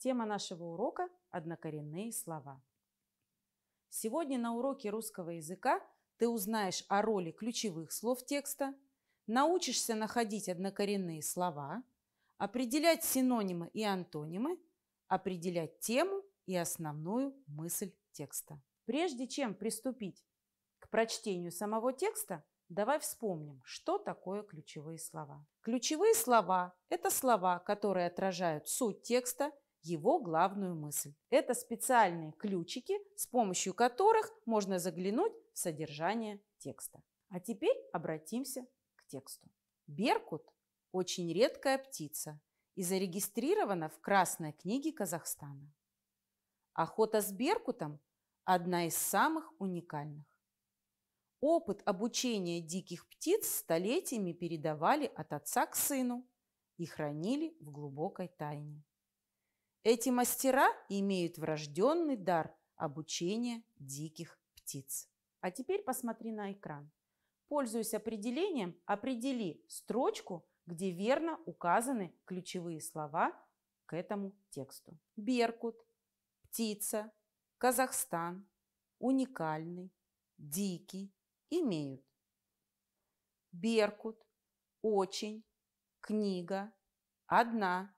Тема нашего урока – однокоренные слова. Сегодня на уроке русского языка ты узнаешь о роли ключевых слов текста, научишься находить однокоренные слова, определять синонимы и антонимы, определять тему и основную мысль текста. Прежде чем приступить к прочтению самого текста, давай вспомним, что такое ключевые слова. Ключевые слова – это слова, которые отражают суть текста – его главную мысль. Это специальные ключики, с помощью которых можно заглянуть в содержание текста. А теперь обратимся к тексту. Беркут – очень редкая птица и зарегистрирована в Красной книге Казахстана. Охота с беркутом – одна из самых уникальных. Опыт обучения диких птиц столетиями передавали от отца к сыну и хранили в глубокой тайне. Эти мастера имеют врожденный дар обучения диких птиц. А теперь посмотри на экран. Пользуясь определением, определи строчку, где верно указаны ключевые слова к этому тексту. Беркут, птица, Казахстан, уникальный, дикий, имеют. Беркут, очень, книга, одна,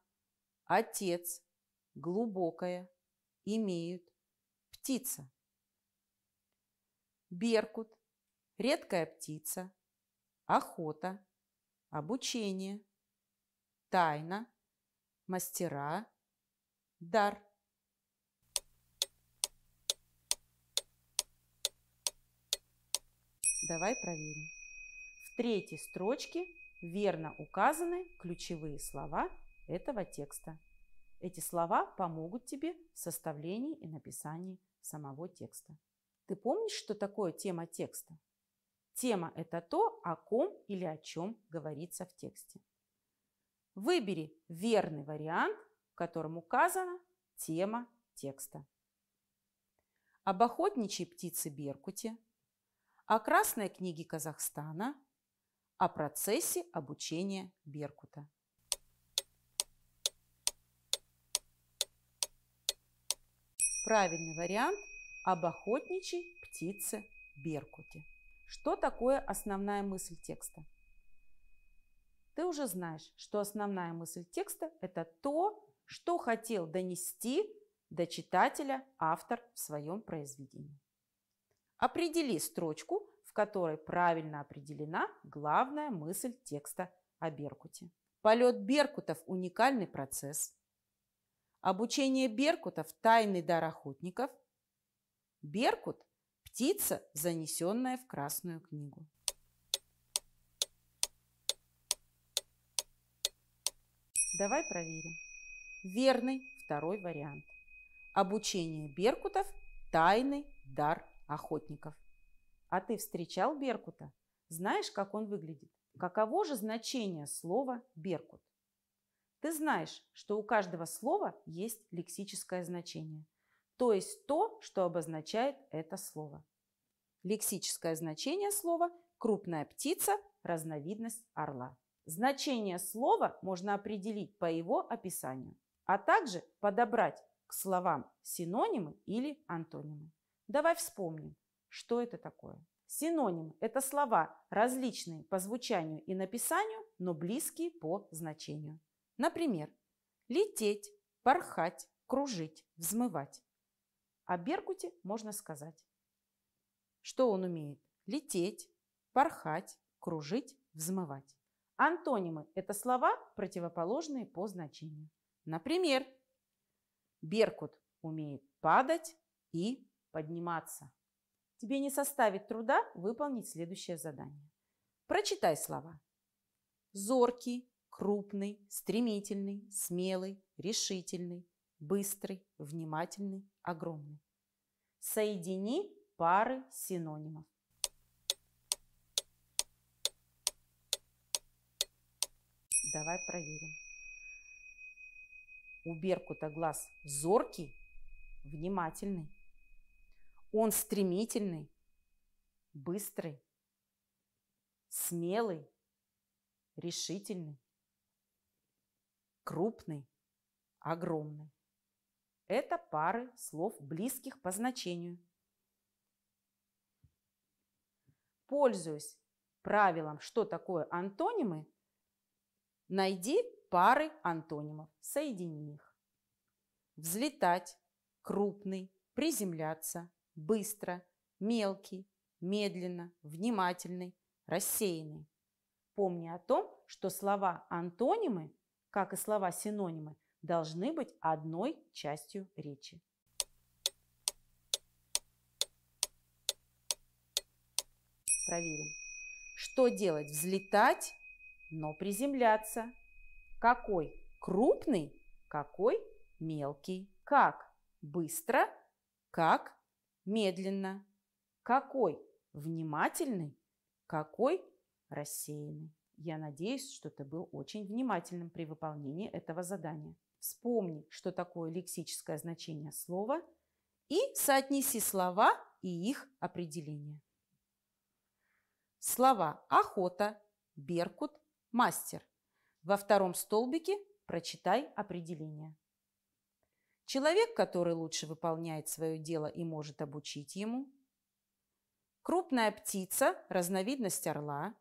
отец, глубокая, имеют, птица. Беркут, редкая птица, охота, обучение, тайна, мастера, дар. Давай проверим. В третьей строчке верно указаны ключевые слова этого текста. Эти слова помогут тебе в составлении и написании самого текста. Ты помнишь, что такое тема текста? Тема – это то, о ком или о чем говорится в тексте. Выбери верный вариант, в котором указана тема текста. Об охотничьей птице Беркуте, о Красной книге Казахстана, о процессе обучения Беркута. Правильный вариант – об охотничьей птице Беркуте. Что такое основная мысль текста? Ты уже знаешь, что основная мысль текста – это то, что хотел донести до читателя автор в своем произведении. Определи строчку, в которой правильно определена главная мысль текста о Беркуте. Полет Беркутов – уникальный процесс – Обучение беркутов – тайный дар охотников. Беркут – птица, занесенная в Красную книгу. Давай проверим. Верный второй вариант. Обучение беркутов – тайный дар охотников. А ты встречал беркута? Знаешь, как он выглядит? Каково же значение слова «беркут»? Ты знаешь, что у каждого слова есть лексическое значение, то есть то, что обозначает это слово. Лексическое значение слова – крупная птица, разновидность орла. Значение слова можно определить по его описанию, а также подобрать к словам синонимы или антонимы. Давай вспомним, что это такое. Синоним — это слова, различные по звучанию и написанию, но близкие по значению. Например, лететь, порхать, кружить, взмывать. О Беркуте можно сказать. Что он умеет? Лететь, порхать, кружить, взмывать. Антонимы – это слова, противоположные по значению. Например, Беркут умеет падать и подниматься. Тебе не составит труда выполнить следующее задание. Прочитай слова. Зоркий, крупный, стремительный, смелый, решительный, быстрый, внимательный, огромный. Соедини пары синонимов. Давай проверим. У Беркута глаз зоркий, внимательный. Он стремительный, быстрый, смелый, решительный крупный, огромный. Это пары слов близких по значению. Пользуясь правилом, что такое антонимы, найди пары антонимов, соедини их. Взлетать, крупный, приземляться, быстро, мелкий, медленно, внимательный, рассеянный. Помни о том, что слова антонимы как и слова-синонимы, должны быть одной частью речи. Проверим. Что делать? Взлетать, но приземляться. Какой крупный, какой мелкий. Как быстро, как медленно. Какой внимательный, какой рассеянный. Я надеюсь, что ты был очень внимательным при выполнении этого задания. Вспомни, что такое лексическое значение слова и соотнеси слова и их определение. Слова «охота», «беркут», «мастер». Во втором столбике прочитай определение. Человек, который лучше выполняет свое дело и может обучить ему. Крупная птица – разновидность орла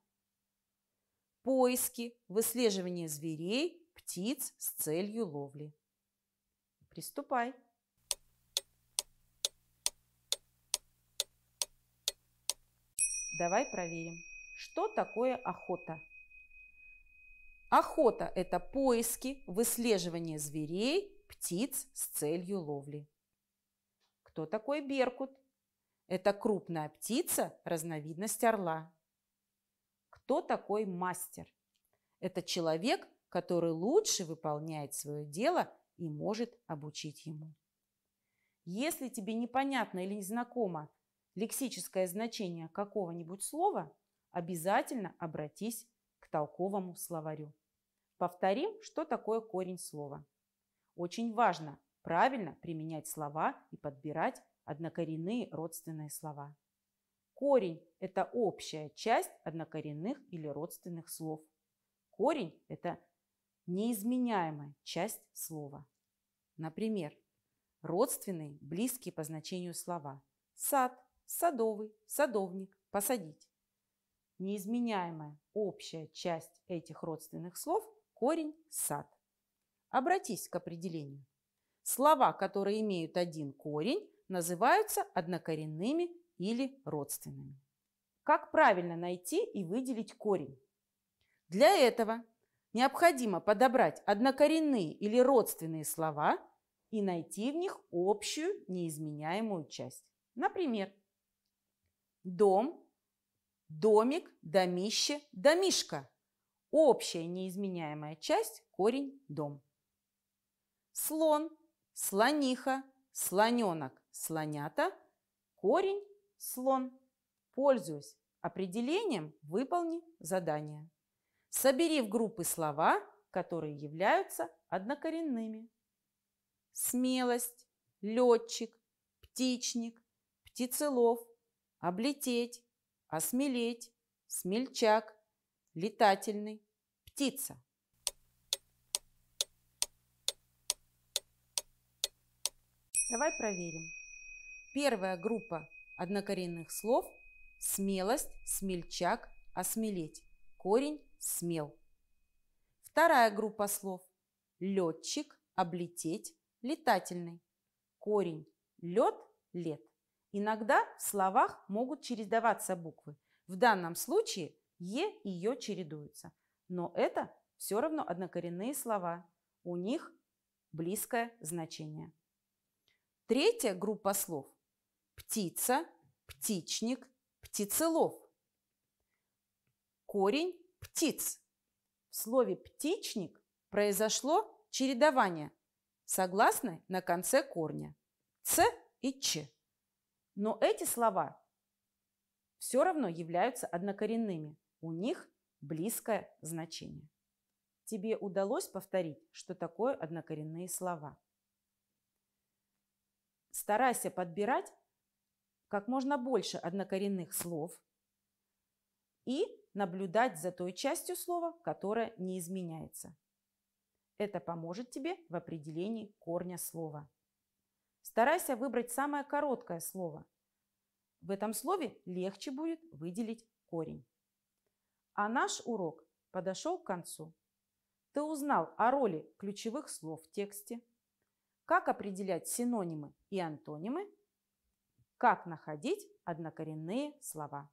поиски, выслеживание зверей, птиц с целью ловли. Приступай! Давай проверим, что такое охота. Охота – это поиски, выслеживание зверей, птиц с целью ловли. Кто такой беркут? Это крупная птица, разновидность орла. Кто такой мастер? Это человек, который лучше выполняет свое дело и может обучить ему. Если тебе непонятно или незнакомо лексическое значение какого-нибудь слова, обязательно обратись к толковому словарю. Повторим, что такое корень слова. Очень важно правильно применять слова и подбирать однокоренные родственные слова. Корень – это общая часть однокоренных или родственных слов. Корень – это неизменяемая часть слова. Например, родственные, близкие по значению слова. Сад, садовый, садовник, посадить. Неизменяемая общая часть этих родственных слов – корень сад. Обратись к определению. Слова, которые имеют один корень, называются однокоренными или родственными. Как правильно найти и выделить корень? Для этого необходимо подобрать однокоренные или родственные слова и найти в них общую неизменяемую часть. Например, дом, домик, домище, домишка. Общая неизменяемая часть – корень дом. Слон, слониха, слоненок слонята, корень – слон. Пользуясь определением, выполни задание. Собери в группы слова, которые являются однокоренными. Смелость, летчик, птичник, птицелов, облететь, осмелеть, смельчак, летательный, птица. Давай проверим. Первая группа однокоренных слов – смелость, смельчак, осмелеть. Корень – смел. Вторая группа слов – летчик, облететь, летательный. Корень – лед, лет. Иногда в словах могут чередоваться буквы. В данном случае «е» и «ё» чередуются. Но это все равно однокоренные слова. У них близкое значение. Третья группа слов – птица, птичник, птицелов. Корень птиц. В слове птичник произошло чередование согласной на конце корня «ц» и «ч». Но эти слова все равно являются однокоренными. У них близкое значение. Тебе удалось повторить, что такое однокоренные слова. Старайся подбирать как можно больше однокоренных слов и наблюдать за той частью слова, которая не изменяется. Это поможет тебе в определении корня слова. Старайся выбрать самое короткое слово. В этом слове легче будет выделить корень. А наш урок подошел к концу. Ты узнал о роли ключевых слов в тексте, как определять синонимы и антонимы – как находить однокоренные слова.